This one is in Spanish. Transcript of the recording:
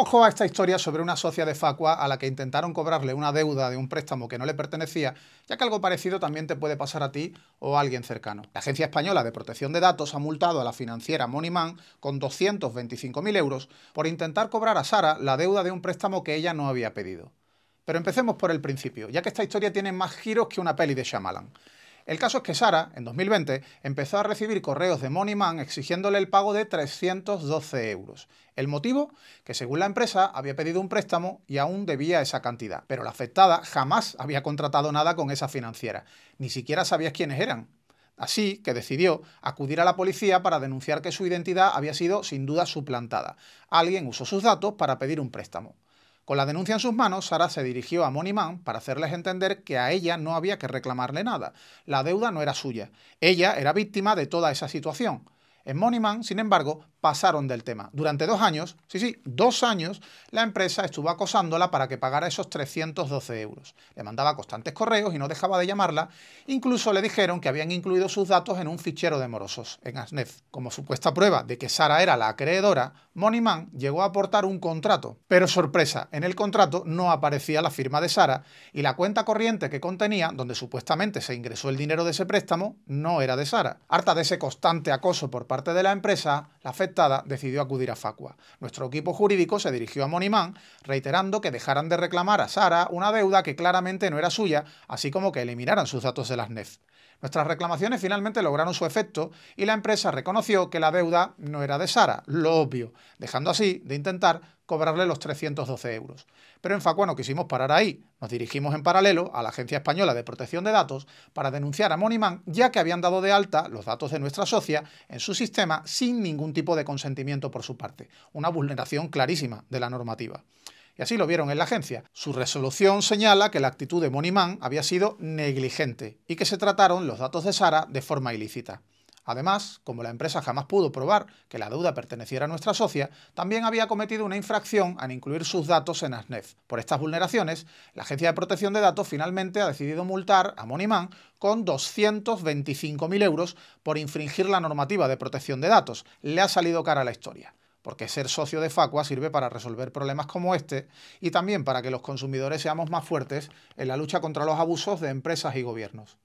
Ojo a esta historia sobre una socia de Facua a la que intentaron cobrarle una deuda de un préstamo que no le pertenecía, ya que algo parecido también te puede pasar a ti o a alguien cercano. La Agencia Española de Protección de Datos ha multado a la financiera Moneyman con 225.000 euros por intentar cobrar a Sara la deuda de un préstamo que ella no había pedido. Pero empecemos por el principio, ya que esta historia tiene más giros que una peli de Shyamalan. El caso es que Sara, en 2020, empezó a recibir correos de Man exigiéndole el pago de 312 euros. El motivo, que según la empresa había pedido un préstamo y aún debía esa cantidad, pero la afectada jamás había contratado nada con esa financiera, ni siquiera sabía quiénes eran. Así que decidió acudir a la policía para denunciar que su identidad había sido sin duda suplantada. Alguien usó sus datos para pedir un préstamo. Con la denuncia en sus manos, Sara se dirigió a Monimán para hacerles entender que a ella no había que reclamarle nada. La deuda no era suya. Ella era víctima de toda esa situación. En Monimán, sin embargo, pasaron del tema. Durante dos años, sí, sí, dos años, la empresa estuvo acosándola para que pagara esos 312 euros. Le mandaba constantes correos y no dejaba de llamarla. Incluso le dijeron que habían incluido sus datos en un fichero de morosos, en Asnef. Como supuesta prueba de que Sara era la acreedora, Man llegó a aportar un contrato. Pero sorpresa, en el contrato no aparecía la firma de Sara y la cuenta corriente que contenía, donde supuestamente se ingresó el dinero de ese préstamo, no era de Sara. Harta de ese constante acoso por parte de la empresa, la decidió acudir a Facua. Nuestro equipo jurídico se dirigió a Monimán reiterando que dejaran de reclamar a Sara una deuda que claramente no era suya, así como que eliminaran sus datos de las NEF. Nuestras reclamaciones finalmente lograron su efecto y la empresa reconoció que la deuda no era de Sara, lo obvio, dejando así de intentar cobrarle los 312 euros. Pero en Facua no quisimos parar ahí. Nos dirigimos en paralelo a la Agencia Española de Protección de Datos para denunciar a Monimán ya que habían dado de alta los datos de nuestra socia en su sistema sin ningún tipo de consentimiento por su parte. Una vulneración clarísima de la normativa y así lo vieron en la agencia. Su resolución señala que la actitud de Monimán había sido negligente y que se trataron los datos de Sara de forma ilícita. Además, como la empresa jamás pudo probar que la deuda perteneciera a nuestra socia, también había cometido una infracción al incluir sus datos en ASNEF. Por estas vulneraciones, la Agencia de Protección de Datos finalmente ha decidido multar a Monimán con 225.000 euros por infringir la normativa de protección de datos. Le ha salido cara a la historia porque ser socio de Facua sirve para resolver problemas como este y también para que los consumidores seamos más fuertes en la lucha contra los abusos de empresas y gobiernos.